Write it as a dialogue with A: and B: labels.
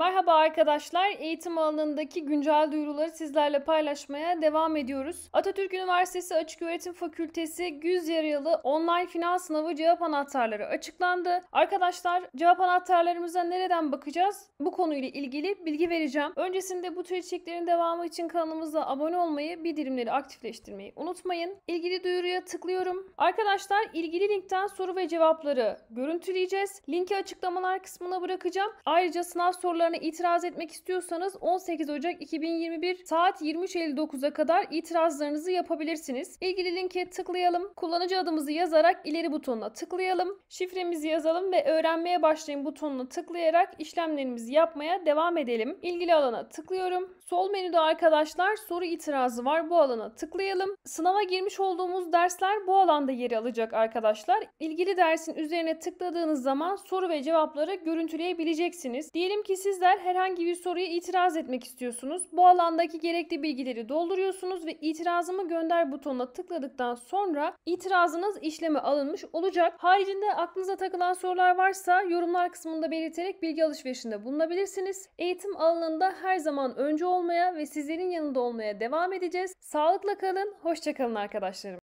A: Merhaba arkadaşlar. Eğitim alanındaki güncel duyuruları sizlerle paylaşmaya devam ediyoruz. Atatürk Üniversitesi Açıköğretim Fakültesi Güz Yarıyalı online final sınavı cevap anahtarları açıklandı. Arkadaşlar cevap anahtarlarımıza nereden bakacağız? Bu konuyla ilgili bilgi vereceğim. Öncesinde bu tür içeriklerin devamı için kanalımıza abone olmayı, bildirimleri aktifleştirmeyi unutmayın. İlgili duyuruya tıklıyorum. Arkadaşlar ilgili linkten soru ve cevapları görüntüleyeceğiz. Linki açıklamalar kısmına bırakacağım. Ayrıca sınav sorularını kararına itiraz etmek istiyorsanız 18 Ocak 2021 saat 23.59'a kadar itirazlarınızı yapabilirsiniz. İlgili linke tıklayalım. Kullanıcı adımızı yazarak ileri butonuna tıklayalım. Şifremizi yazalım ve öğrenmeye başlayın butonuna tıklayarak işlemlerimizi yapmaya devam edelim. İlgili alana tıklıyorum. Sol menüde arkadaşlar soru itirazı var. Bu alana tıklayalım. Sınava girmiş olduğumuz dersler bu alanda yer alacak arkadaşlar. İlgili dersin üzerine tıkladığınız zaman soru ve cevapları görüntüleyebileceksiniz. Diyelim ki siz Sizler herhangi bir soruya itiraz etmek istiyorsunuz. Bu alandaki gerekli bilgileri dolduruyorsunuz ve itirazımı gönder butonuna tıkladıktan sonra itirazınız işleme alınmış olacak. Haricinde aklınıza takılan sorular varsa yorumlar kısmında belirterek bilgi alışverişinde bulunabilirsiniz. Eğitim alanında her zaman önce olmaya ve sizlerin yanında olmaya devam edeceğiz. Sağlıkla kalın, hoşçakalın arkadaşlarım.